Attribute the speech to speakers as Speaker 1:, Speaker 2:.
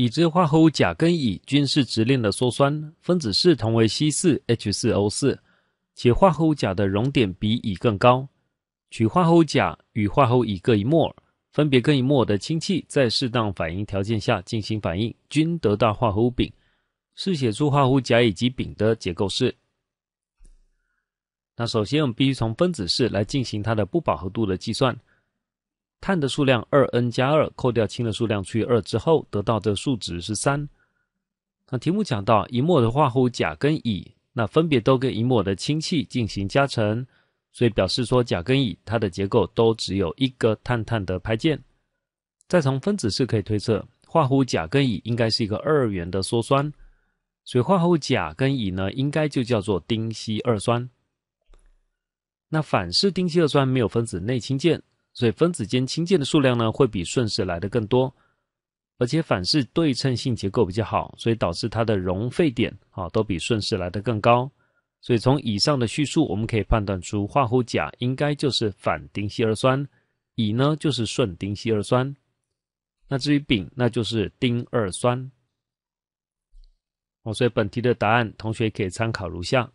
Speaker 1: 已知化合物甲跟乙均是直链的羧酸，分子式同为 C 四 H 四 O 四，且化合物甲的熔点比乙更高。取化合物甲与化合物乙各一摩尔，分别跟一摩尔的氢气在适当反应条件下进行反应，均得到化合物丙。试写出化合物甲以及丙的结构式。那首先我们必须从分子式来进行它的不饱和度的计算。碳的数量二 n 加二，扣掉氢的数量除以二之后，得到的数值是三。那题目讲到乙摩的化合物甲跟乙，那分别都跟乙摩的氢气进行加成，所以表示说甲跟乙它的结构都只有一个碳碳的派键。再从分子式可以推测，化合物甲跟乙应该是一个二元的羧酸，所以化合物甲跟乙呢，应该就叫做丁烯二酸。那反式丁烯二酸没有分子内氢键。所以分子间氢键的数量呢，会比顺式来的更多，而且反式对称性结构比较好，所以导致它的熔沸点啊都比顺式来的更高。所以从以上的叙述，我们可以判断出，化合物甲应该就是反丁烯二酸，乙呢就是顺丁烯二酸。那至于丙，那就是丁二酸。哦，所以本题的答案，同学可以参考如下。